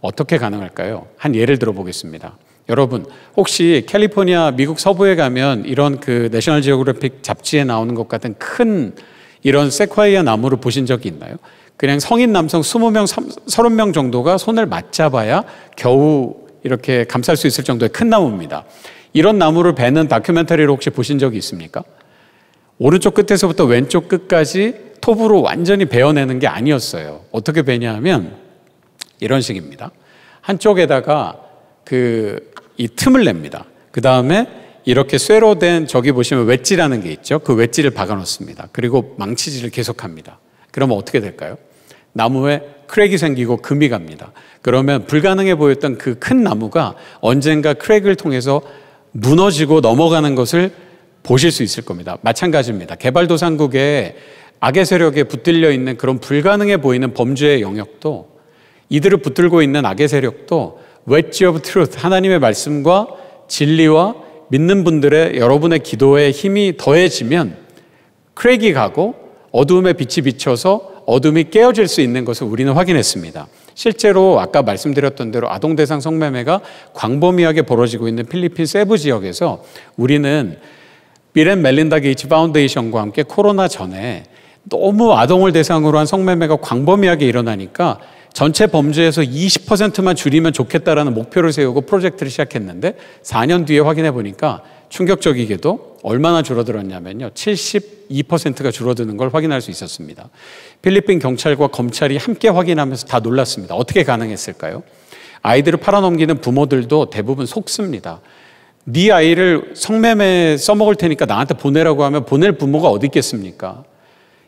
어떻게 가능할까요? 한 예를 들어보겠습니다. 여러분, 혹시 캘리포니아 미국 서부에 가면 이런 그 내셔널 지오그래픽 잡지에 나오는 것 같은 큰 이런 세콰이아 나무를 보신 적이 있나요? 그냥 성인 남성 20명, 30명 정도가 손을 맞잡아야 겨우 이렇게 감쌀 수 있을 정도의 큰 나무입니다. 이런 나무를 베는 다큐멘터리를 혹시 보신 적이 있습니까? 오른쪽 끝에서부터 왼쪽 끝까지 톱으로 완전히 베어내는 게 아니었어요. 어떻게 베냐면 하 이런 식입니다. 한쪽에다가 그 이 틈을 냅니다. 그 다음에 이렇게 쇠로 된 저기 보시면 웨지라는 게 있죠. 그 웨지를 박아 놓습니다. 그리고 망치질을 계속합니다. 그러면 어떻게 될까요? 나무에 크랙이 생기고 금이 갑니다. 그러면 불가능해 보였던 그 큰 나무가 언젠가 크랙을 통해서 무너지고 넘어가는 것을 보실 수 있을 겁니다. 마찬가지입니다. 개발도상국에 악의 세력에 붙들려 있는 그런 불가능해 보이는 범죄의 영역도 이들을 붙들고 있는 악의 세력도 웨지 오브 트루트 하나님의 말씀과 진리와 믿는 분들의 여러분의 기도에 힘이 더해지면 크랙이 가고 어둠의 빛이 비쳐서 어둠이 깨어질 수 있는 것을 우리는 확인했습니다. 실제로 아까 말씀드렸던 대로 아동 대상 성매매가 광범위하게 벌어지고 있는 필리핀 세부 지역에서 우리는 비렌 멜린다 게이츠 파운데이션과 함께 코로나 전에 너무 아동을 대상으로 한 성매매가 광범위하게 일어나니까 전체 범죄에서 20%만 줄이면 좋겠다라는 목표를 세우고 프로젝트를 시작했는데 4년 뒤에 확인해 보니까 충격적이게도 얼마나 줄어들었냐면요. 72%가 줄어드는 걸 확인할 수 있었습니다. 필리핀 경찰과 검찰이 함께 확인하면서 다 놀랐습니다. 어떻게 가능했을까요? 아이들을 팔아넘기는 부모들도 대부분 속습니다. 네 아이를 성매매 써먹을 테니까 나한테 보내라고 하면 보낼 부모가 어디 있겠습니까?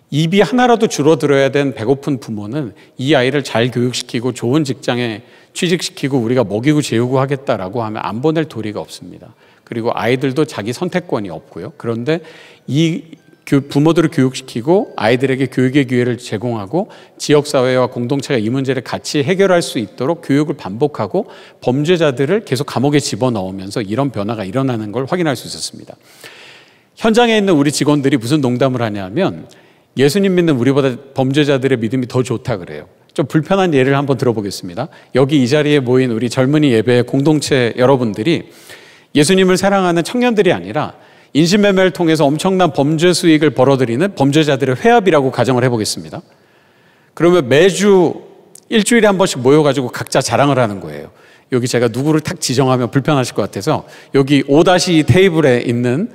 입이 하나라도 줄어들어야 된 배고픈 부모는 이 아이를 잘 교육시키고 좋은 직장에 취직시키고 우리가 먹이고 재우고 하겠다라고 하면 안 보낼 도리가 없습니다. 그리고 아이들도 자기 선택권이 없고요. 그런데 이 부모들을 교육시키고 아이들에게 교육의 기회를 제공하고 지역사회와 공동체가 이 문제를 같이 해결할 수 있도록 교육을 반복하고 범죄자들을 계속 감옥에 집어넣으면서 이런 변화가 일어나는 걸 확인할 수 있었습니다. 현장에 있는 우리 직원들이 무슨 농담을 하냐면 예수님 믿는 우리보다 범죄자들의 믿음이 더 좋다 그래요. 좀 불편한 예를 한번 들어보겠습니다. 여기 이 자리에 모인 우리 젊은이 예배 공동체 여러분들이 예수님을 사랑하는 청년들이 아니라 인신매매를 통해서 엄청난 범죄 수익을 벌어들이는 범죄자들의 회합이라고 가정을 해보겠습니다. 그러면 매주 일주일에 한 번씩 모여가지고 각자 자랑을 하는 거예요. 여기 제가 누구를 탁 지정하면 불편하실 것 같아서 여기 5-2 테이블에 있는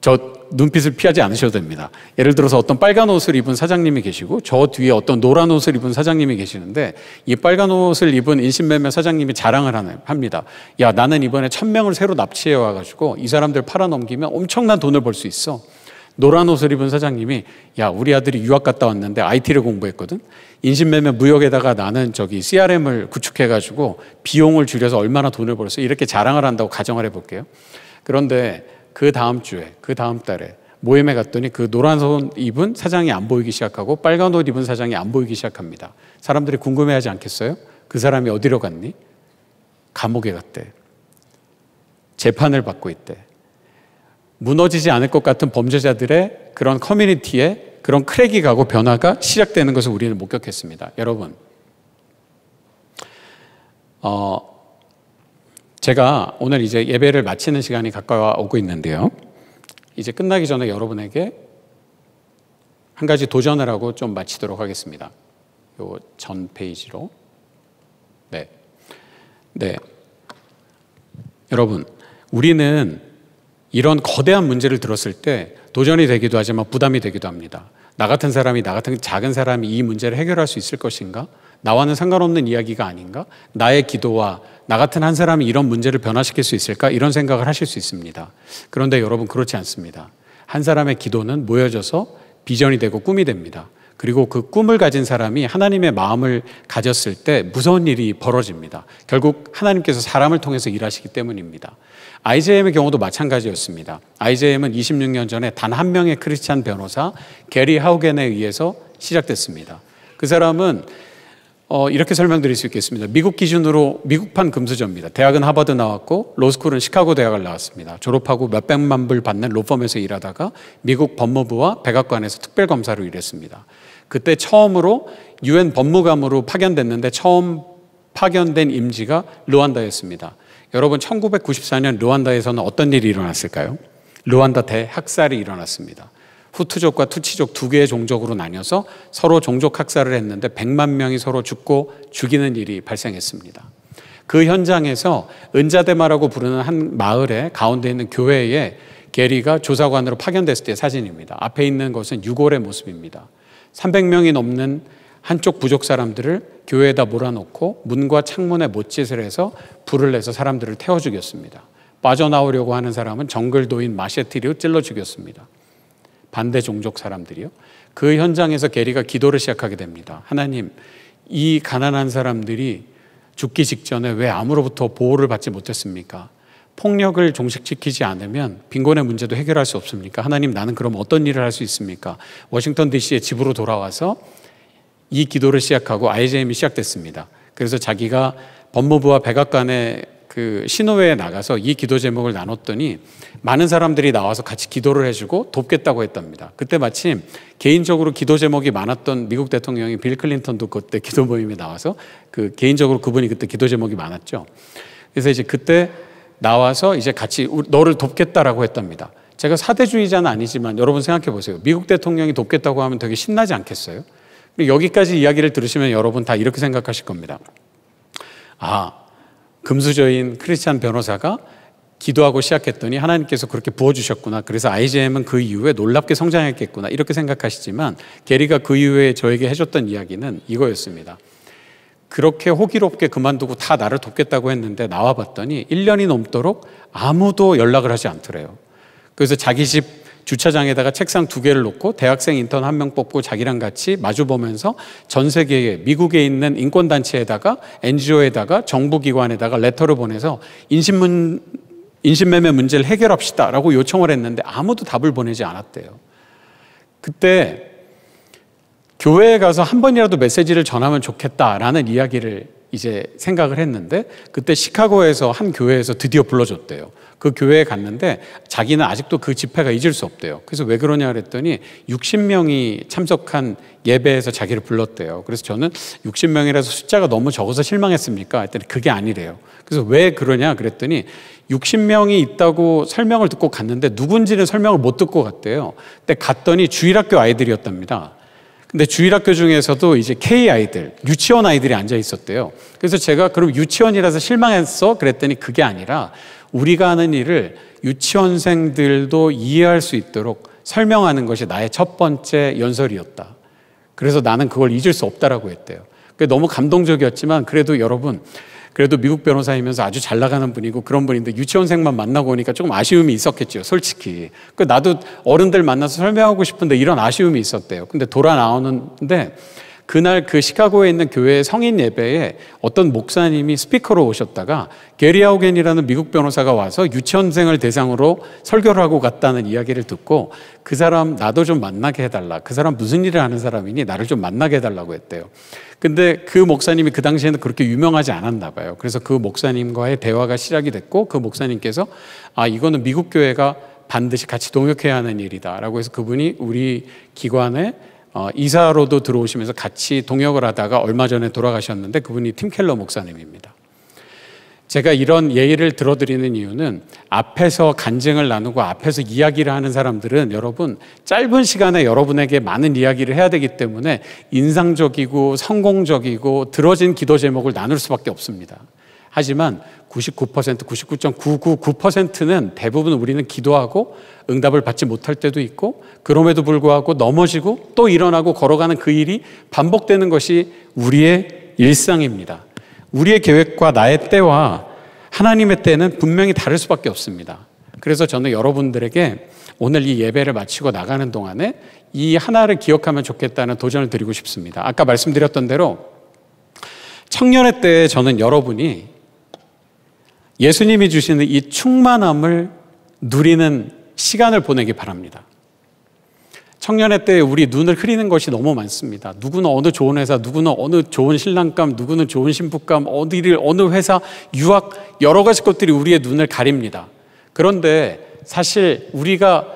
저 눈빛을 피하지 않으셔도 됩니다. 예를 들어서 어떤 빨간 옷을 입은 사장님이 계시고 저 뒤에 어떤 노란 옷을 입은 사장님이 계시는데 이 빨간 옷을 입은 인신매매 사장님이 자랑을 합니다. 야, 나는 이번에 천 명을 새로 납치해 와가지고 이 사람들 팔아넘기면 엄청난 돈을 벌 수 있어. 노란 옷을 입은 사장님이 야 우리 아들이 유학 갔다 왔는데 IT를 공부했거든 인신매매 무역에다가 나는 저기 CRM을 구축해가지고 비용을 줄여서 얼마나 돈을 벌었어 이렇게 자랑을 한다고 가정을 해볼게요 그런데 그 다음 주에 그 다음 달에 모임에 갔더니 그 노란 옷 입은 사장이 안 보이기 시작하고 빨간 옷 입은 사장이 안 보이기 시작합니다. 사람들이 궁금해하지 않겠어요? 그 사람이 어디로 갔니? 감옥에 갔대. 재판을 받고 있대. 무너지지 않을 것 같은 범죄자들의 그런 커뮤니티에 그런 크랙이 가고 변화가 시작되는 것을 우리는 목격했습니다. 여러분, 어, 제가 오늘 이제 예배를 마치는 시간이 가까워오고 있는데요. 이제 끝나기 전에 여러분에게 한 가지 도전을 하고 좀 마치도록 하겠습니다. 요 전 페이지로. 네. 네. 여러분, 우리는 이런 거대한 문제를 들었을 때 도전이 되기도 하지만 부담이 되기도 합니다. 나 같은 사람이, 나 같은 작은 사람이 이 문제를 해결할 수 있을 것인가? 나와는 상관없는 이야기가 아닌가? 나의 기도와 나 같은 한 사람이 이런 문제를 변화시킬 수 있을까? 이런 생각을 하실 수 있습니다. 그런데 여러분 그렇지 않습니다. 한 사람의 기도는 모여져서 비전이 되고 꿈이 됩니다. 그리고 그 꿈을 가진 사람이 하나님의 마음을 가졌을 때 무서운 일이 벌어집니다. 결국 하나님께서 사람을 통해서 일하시기 때문입니다. IJM의 경우도 마찬가지였습니다. IJM은 26년 전에 단 한 명의 크리스찬 변호사 게리 하우겐에 의해서 시작됐습니다. 그 사람은 어, 이렇게 설명드릴 수 있겠습니다. 미국 기준으로 미국판 금수저입니다. 대학은 하버드 나왔고 로스쿨은 시카고 대학을 나왔습니다. 졸업하고 몇백만 불 받는 로펌에서 일하다가 미국 법무부와 백악관에서 특별검사로 일했습니다. 그때 처음으로 유엔 법무감으로 파견됐는데 처음 파견된 임지가 르완다였습니다. 여러분 1994년 르완다에서는 어떤 일이 일어났을까요? 르완다 대학살이 일어났습니다. 후투족과 투치족 두 개의 종족으로 나뉘어서 서로 종족 학살을 했는데 100만 명이 서로 죽고 죽이는 일이 발생했습니다. 그 현장에서 은자대마라고 부르는 한 마을에 가운데 있는 교회에 게리가 조사관으로 파견됐을 때 사진입니다. 앞에 있는 것은 유골의 모습입니다. 300명이 넘는 한쪽 부족 사람들을 교회에다 몰아넣고 문과 창문에 못짓을 해서 불을 내서 사람들을 태워 죽였습니다. 빠져나오려고 하는 사람은 정글도인 마셰티로 찔러 죽였습니다. 반대 종족 사람들이요. 그 현장에서 게리가 기도를 시작하게 됩니다. 하나님, 이 가난한 사람들이 죽기 직전에 왜 아무로부터 보호를 받지 못했습니까? 폭력을 종식시키지 않으면 빈곤의 문제도 해결할 수 없습니까? 하나님, 나는 그럼 어떤 일을 할 수 있습니까? 워싱턴 DC의 집으로 돌아와서 이 기도를 시작하고 IJM이 시작됐습니다. 그래서 자기가 법무부와 백악관의 그 신호회에 나가서 이 기도 제목을 나눴더니 많은 사람들이 나와서 같이 기도를 해주고 돕겠다고 했답니다. 그때 마침 개인적으로 기도 제목이 많았던 미국 대통령이 빌 클린턴도 그때 기도 모임에 나와서 그 개인적으로 그분이 그때 기도 제목이 많았죠. 그래서 이제 그때 나와서 이제 같이 너를 돕겠다라고 했답니다. 제가 사대주의자는 아니지만 여러분 생각해 보세요. 미국 대통령이 돕겠다고 하면 되게 신나지 않겠어요? 여기까지 이야기를 들으시면 여러분 다 이렇게 생각하실 겁니다. 아, 금수저인 크리스찬 변호사가 기도하고 시작했더니 하나님께서 그렇게 부어주셨구나. 그래서 IGM은 그 이후에 놀랍게 성장했겠구나. 이렇게 생각하시지만 게리가 그 이후에 저에게 해줬던 이야기는 이거였습니다. 그렇게 호기롭게 그만두고 다 나를 돕겠다고 했는데 나와 봤더니 1년이 넘도록 아무도 연락을 하지 않더래요. 그래서 자기 집 주차장에다가 책상 두 개를 놓고 대학생 인턴 한 명 뽑고 자기랑 같이 마주보면서 전 세계에 미국에 있는 인권단체에다가 NGO에다가 정부기관에다가 레터를 보내서 인신문, 인신매매 문제를 해결합시다 라고 요청을 했는데 아무도 답을 보내지 않았대요. 그때 교회에 가서 한 번이라도 메시지를 전하면 좋겠다라는 이야기를 이제 생각을 했는데 그때 시카고에서 한 교회에서 드디어 불러줬대요. 그 교회에 갔는데 자기는 아직도 그 집회가 잊을 수 없대요. 그래서 왜 그러냐 그랬더니 60명이 참석한 예배에서 자기를 불렀대요. 그래서 저는 60명이라서 숫자가 너무 적어서 실망했습니까? 했더니 그게 아니래요. 그래서 왜 그러냐 그랬더니 60명이 있다고 설명을 듣고 갔는데 누군지는 설명을 못 듣고 갔대요. 근데 갔더니 주일학교 아이들이었답니다. 근데 주일학교 중에서도 이제 K 아이들, 유치원 아이들이 앉아 있었대요. 그래서 제가 그럼 유치원이라서 실망했어? 그랬더니 그게 아니라 우리가 하는 일을 유치원생들도 이해할 수 있도록 설명하는 것이 나의 첫 번째 연설이었다. 그래서 나는 그걸 잊을 수 없다라고 했대요. 너무 감동적이었지만 그래도 여러분 그래도 미국 변호사이면서 아주 잘 나가는 분이고 그런 분인데 유치원생만 만나고 오니까 조금 아쉬움이 있었겠죠, 솔직히. 그 나도 어른들 만나서 설명하고 싶은데 이런 아쉬움이 있었대요. 근데 돌아 나오는데 그날 그 시카고에 있는 교회 의 성인 예배에 어떤 목사님이 스피커로 오셨다가 게리 아우겐이라는 미국 변호사가 와서 유치원생을 대상으로 설교를 하고 갔다는 이야기를 듣고 그 사람 나도 좀 만나게 해달라. 그 사람 무슨 일을 하는 사람이니 나를 좀 만나게 해달라고 했대요. 근데 그 목사님이 그 당시에는 그렇게 유명하지 않았나 봐요. 그래서 그 목사님과의 대화가 시작이 됐고 그 목사님께서 아, 이거는 미국 교회가 반드시 같이 동역해야 하는 일이다라고 해서 그분이 우리 기관에 어, 이사로도 들어오시면서 같이 동역을 하다가 얼마 전에 돌아가셨는데 그분이 팀켈러 목사님입니다. 제가 이런 예의를 들어드리는 이유는 앞에서 간증을 나누고 앞에서 이야기를 하는 사람들은 여러분 짧은 시간에 여러분에게 많은 이야기를 해야 되기 때문에 인상적이고 성공적이고 들어진 기도 제목을 나눌 수밖에 없습니다. 하지만 99%, 99.999%는 대부분 우리는 기도하고 응답을 받지 못할 때도 있고 그럼에도 불구하고 넘어지고 또 일어나고 걸어가는 그 일이 반복되는 것이 우리의 일상입니다. 우리의 계획과 나의 때와 하나님의 때는 분명히 다를 수밖에 없습니다. 그래서 저는 여러분들에게 오늘 이 예배를 마치고 나가는 동안에 이 하나를 기억하면 좋겠다는 도전을 드리고 싶습니다. 아까 말씀드렸던 대로 청년의 때에 저는 여러분이 예수님이 주시는 이 충만함을 누리는 시간을 보내기 바랍니다. 청년의 때 우리 눈을 흐리는 것이 너무 많습니다. 누구는 어느 좋은 회사, 누구는 어느 좋은 신랑감, 누구는 좋은 신부감, 어디를, 어느 회사, 유학, 여러 가지 것들이 우리의 눈을 가립니다. 그런데 사실 우리가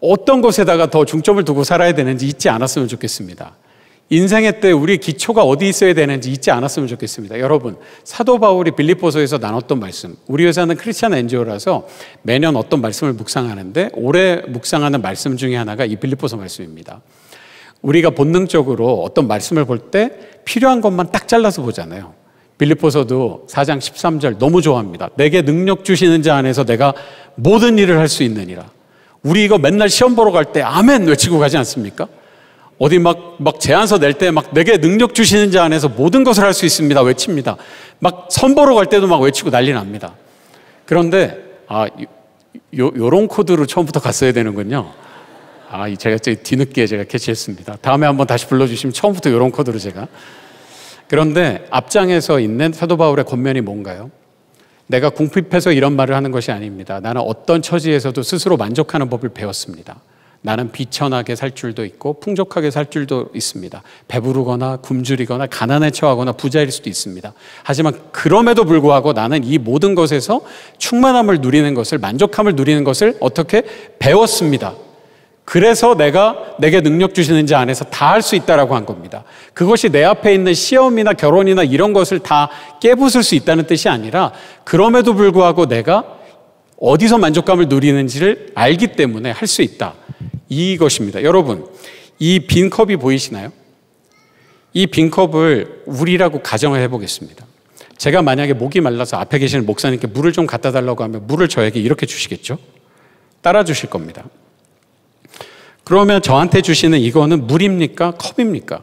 어떤 것에다가 더 중점을 두고 살아야 되는지 잊지 않았으면 좋겠습니다. 인생의 때 우리 기초가 어디 있어야 되는지 잊지 않았으면 좋겠습니다. 여러분, 사도 바울이 빌리포서에서 나눴던 말씀. 우리 회사는 크리스천 엔지오라서 매년 어떤 말씀을 묵상하는데 올해 묵상하는 말씀 중에 하나가 이빌리포서 말씀입니다. 우리가 본능적으로 어떤 말씀을 볼 때 필요한 것만 딱 잘라서 보잖아요. 빌리포서도 4장 13절 너무 좋아합니다. 내게 능력 주시는 자 안에서 내가 모든 일을 할 수 있느니라. 우리 이거 맨날 시험 보러 갈 때 아멘 외치고 가지 않습니까? 어디 막, 막 제안서 낼 때 막 내게 능력 주시는 자 안에서 모든 것을 할 수 있습니다. 외칩니다. 막 선보러 갈 때도 막 외치고 난리 납니다. 그런데, 아, 요, 요런 코드로 처음부터 갔어야 되는군요. 아, 제가 뒤늦게 제가 캐치했습니다. 다음에 한번 다시 불러주시면 처음부터 요런 코드로 제가. 그런데 앞장에서 있는 사도 바울의 겉면이 뭔가요? 내가 궁핍해서 이런 말을 하는 것이 아닙니다. 나는 어떤 처지에서도 스스로 만족하는 법을 배웠습니다. 나는 비천하게 살 줄도 있고 풍족하게 살 줄도 있습니다. 배부르거나 굶주리거나 가난에 처하거나 부자일 수도 있습니다. 하지만 그럼에도 불구하고 나는 이 모든 것에서 충만함을 누리는 것을 만족함을 누리는 것을 어떻게 배웠습니다. 그래서 내가 내게 능력 주시는 지 안에서 다 할 수 있다라고 한 겁니다. 그것이 내 앞에 있는 시험이나 결혼이나 이런 것을 다 깨부술 수 있다는 뜻이 아니라 그럼에도 불구하고 내가 어디서 만족감을 누리는지를 알기 때문에 할 수 있다. 이것입니다. 여러분, 이 빈 컵이 보이시나요? 이 빈 컵을 물이라고 가정을 해보겠습니다. 제가 만약에 목이 말라서 앞에 계시는 목사님께 물을 좀 갖다 달라고 하면 물을 저에게 이렇게 주시겠죠? 따라 주실 겁니다. 그러면 저한테 주시는 이거는 물입니까? 컵입니까?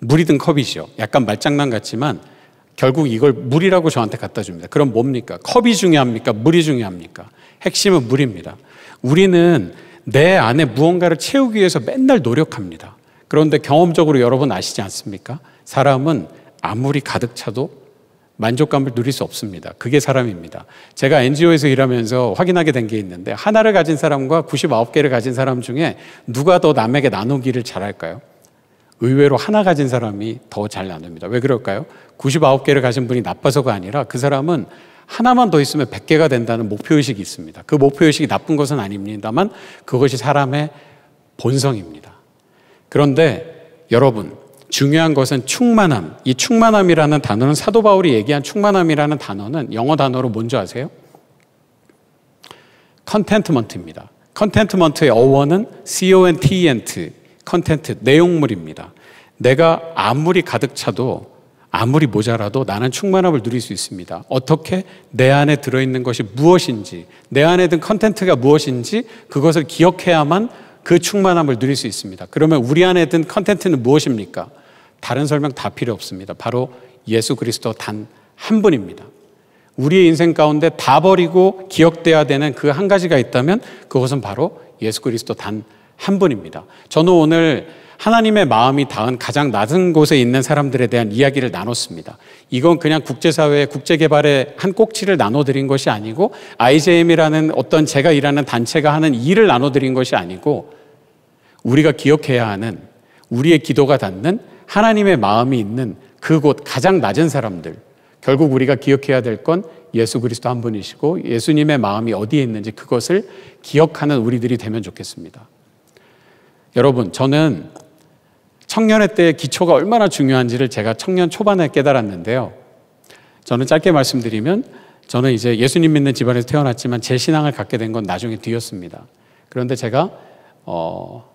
물이든 컵이죠. 약간 말장난 같지만 결국 이걸 물이라고 저한테 갖다 줍니다. 그럼 뭡니까? 컵이 중요합니까? 물이 중요합니까? 핵심은 물입니다. 우리는 내 안에 무언가를 채우기 위해서 맨날 노력합니다. 그런데 경험적으로 여러분 아시지 않습니까? 사람은 아무리 가득 차도 만족감을 누릴 수 없습니다. 그게 사람입니다. 제가 NGO에서 일하면서 확인하게 된 게 있는데 하나를 가진 사람과 99개를 가진 사람 중에 누가 더 남에게 나누기를 잘할까요? 의외로 하나 가진 사람이 더 잘 나눕니다. 왜 그럴까요? 99개를 가진 분이 나빠서가 아니라 그 사람은 하나만 더 있으면 100개가 된다는 목표의식이 있습니다. 그 목표의식이 나쁜 것은 아닙니다만 그것이 사람의 본성입니다. 그런데 여러분, 중요한 것은 충만함. 이 충만함이라는 단어는 사도 바울이 얘기한 충만함이라는 단어는 영어 단어로 뭔지 아세요? 컨텐트먼트입니다. 컨텐트먼트의 어원은 e CONTENT, 컨텐트, 내용물입니다. 내가 아무리 가득 차도 아무리 모자라도 나는 충만함을 누릴 수 있습니다. 어떻게 내 안에 들어있는 것이 무엇인지, 내 안에 든 컨텐트가 무엇인지 그것을 기억해야만 그 충만함을 누릴 수 있습니다. 그러면 우리 안에 든 컨텐트는 무엇입니까? 다른 설명 다 필요 없습니다. 바로 예수 그리스도 단 한 분입니다. 우리의 인생 가운데 다 버리고 기억돼야 되는 그 한 가지가 있다면 그것은 바로 예수 그리스도 단 한 분입니다. 저는 오늘 하나님의 마음이 닿은 가장 낮은 곳에 있는 사람들에 대한 이야기를 나눴습니다. 이건 그냥 국제사회의 국제개발의 한 꼭지를 나눠드린 것이 아니고 IJM이라는 어떤 제가 일하는 단체가 하는 일을 나눠드린 것이 아니고 우리가 기억해야 하는 우리의 기도가 닿는 하나님의 마음이 있는 그곳 가장 낮은 사람들 결국 우리가 기억해야 될 건 예수 그리스도 한 분이시고 예수님의 마음이 어디에 있는지 그것을 기억하는 우리들이 되면 좋겠습니다. 여러분, 저는 청년의 때의 기초가 얼마나 중요한지를 제가 청년 초반에 깨달았는데요. 저는 짧게 말씀드리면 저는 이제 예수님 믿는 집안에서 태어났지만 제 신앙을 갖게 된 건 나중에 뒤였습니다. 그런데 제가 어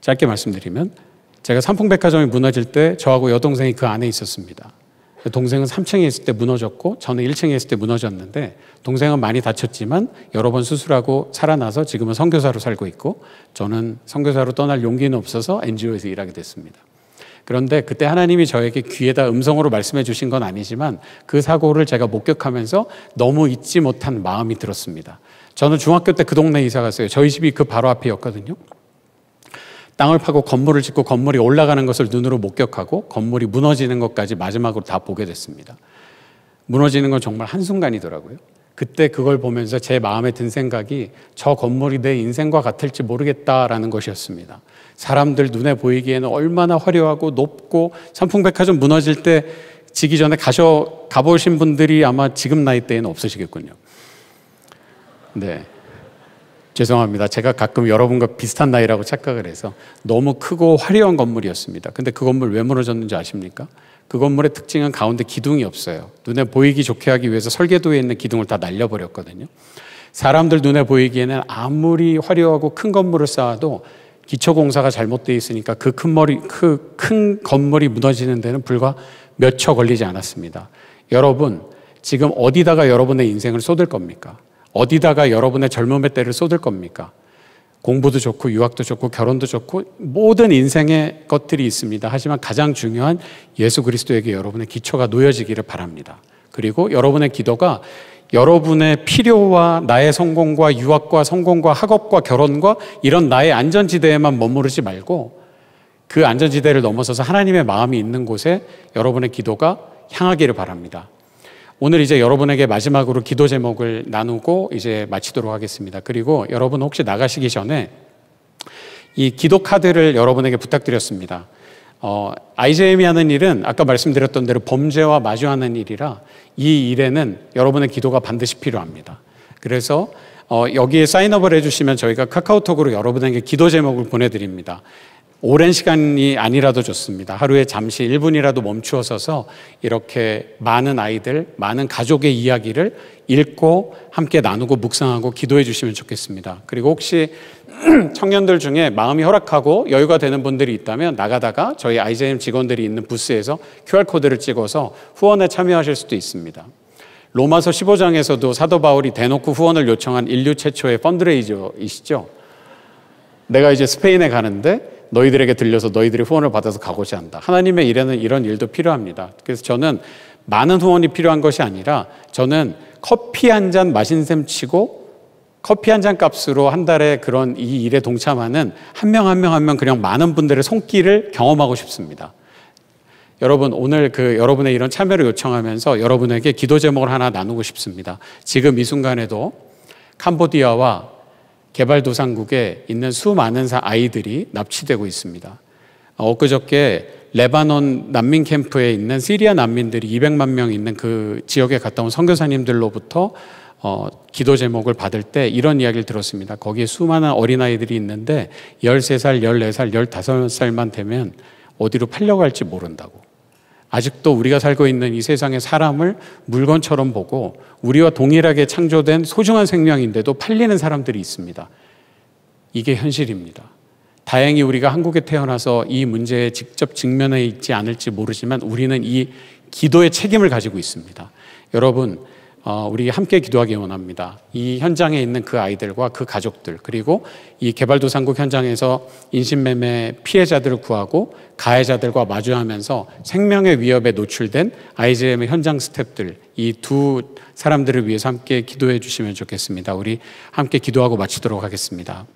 짧게 말씀드리면 제가 삼풍백화점이 무너질 때 저하고 여동생이 그 안에 있었습니다. 동생은 3층에 있을 때 무너졌고 저는 1층에 있을 때 무너졌는데 동생은 많이 다쳤지만 여러 번 수술하고 살아나서 지금은 선교사로 살고 있고 저는 선교사로 떠날 용기는 없어서 NGO에서 일하게 됐습니다. 그런데 그때 하나님이 저에게 귀에다 음성으로 말씀해 주신 건 아니지만 그 사고를 제가 목격하면서 너무 잊지 못한 마음이 들었습니다. 저는 중학교 때 그 동네 에 이사 갔어요. 저희 집이 그 바로 앞에였거든요 땅을 파고 건물을 짓고 건물이 올라가는 것을 눈으로 목격하고 건물이 무너지는 것까지 마지막으로 다 보게 됐습니다. 무너지는 건 정말 한순간이더라고요. 그때 그걸 보면서 제 마음에 든 생각이 저 건물이 내 인생과 같을지 모르겠다라는 것이었습니다. 사람들 눈에 보이기에는 얼마나 화려하고 높고 삼풍백화점 무너질 때 지기 전에 가셔 가보신 분들이 아마 지금 나이때에는 없으시겠군요. 네. 죄송합니다. 제가 가끔 여러분과 비슷한 나이라고 착각을 해서 너무 크고 화려한 건물이었습니다. 근데 그 건물 왜 무너졌는지 아십니까? 그 건물의 특징은 가운데 기둥이 없어요. 눈에 보이기 좋게 하기 위해서 설계도에 있는 기둥을 다 날려버렸거든요. 사람들 눈에 보이기에는 아무리 화려하고 큰 건물을 쌓아도 기초공사가 잘못되어 있으니까 그큰 머리, 그큰 건물이 무너지는 데는 불과 몇 초 걸리지 않았습니다. 여러분, 지금 어디다가 여러분의 인생을 쏟을 겁니까? 어디다가 여러분의 젊음의 때를 쏟을 겁니까? 공부도 좋고 유학도 좋고 결혼도 좋고 모든 인생의 것들이 있습니다. 하지만 가장 중요한 예수 그리스도에게 여러분의 기초가 놓여지기를 바랍니다. 그리고 여러분의 기도가 여러분의 필요와 나의 성공과 유학과 성공과 학업과 결혼과 이런 나의 안전지대에만 머무르지 말고 그 안전지대를 넘어서서 하나님의 마음이 있는 곳에 여러분의 기도가 향하기를 바랍니다. 오늘 이제 여러분에게 마지막으로 기도 제목을 나누고 이제 마치도록 하겠습니다. 그리고 여러분 혹시 나가시기 전에 이 기도 카드를 여러분에게 부탁드렸습니다. 어, IJM이 하는 일은 아까 말씀드렸던 대로 범죄와 마주하는 일이라 이 일에는 여러분의 기도가 반드시 필요합니다. 그래서 어, 여기에 사인업을 해주시면 저희가 카카오톡으로 여러분에게 기도 제목을 보내드립니다. 오랜 시간이 아니라도 좋습니다. 하루에 잠시 1분이라도 멈추어 서서 이렇게 많은 아이들, 많은 가족의 이야기를 읽고 함께 나누고 묵상하고 기도해 주시면 좋겠습니다. 그리고 혹시 청년들 중에 마음이 허락하고 여유가 되는 분들이 있다면 나가다가 저희 IJM 직원들이 있는 부스에서 QR코드를 찍어서 후원에 참여하실 수도 있습니다. 로마서 15장에서도 사도 바울이 대놓고 후원을 요청한 인류 최초의 펀드레이저이시죠. 내가 이제 스페인에 가는데 너희들에게 들려서 너희들이 후원을 받아서 가고자 한다. 하나님의 일에는 이런 일도 필요합니다. 그래서 저는 많은 후원이 필요한 것이 아니라 저는 커피 한 잔 마신 셈 치고 커피 한 잔 값으로 한 달에 그런 이 일에 동참하는 한 명 한 명 한 명 그냥 많은 분들의 손길을 경험하고 싶습니다. 여러분 오늘 그 여러분의 이런 참여를 요청하면서 여러분에게 기도 제목을 하나 나누고 싶습니다. 지금 이 순간에도 캄보디아와 개발도상국에 있는 수많은 아이들이 납치되고 있습니다. 엊그저께 레바논 난민 캠프에 있는 시리아 난민들이 200만 명 있는 그 지역에 갔다 온 선교사님들로부터 어, 기도 제목을 받을 때 이런 이야기를 들었습니다. 거기에 수많은 어린아이들이 있는데 13살, 14살, 15살만 되면 어디로 팔려갈지 모른다고. 아직도 우리가 살고 있는 이 세상의 사람을 물건처럼 보고 우리와 동일하게 창조된 소중한 생명인데도 팔리는 사람들이 있습니다. 이게 현실입니다. 다행히 우리가 한국에 태어나서 이 문제에 직접 직면해 있지 않을지 모르지만 우리는 이 기도의 책임을 가지고 있습니다. 여러분, 어, 우리 함께 기도하기 원합니다. 이 현장에 있는 그 아이들과 그 가족들 그리고 이 개발도상국 현장에서 인신매매 피해자들을 구하고 가해자들과 마주하면서 생명의 위협에 노출된 i g m 현장 스탭들 이 두 사람들을 위해서 함께 기도해 주시면 좋겠습니다. 우리 함께 기도하고 마치도록 하겠습니다.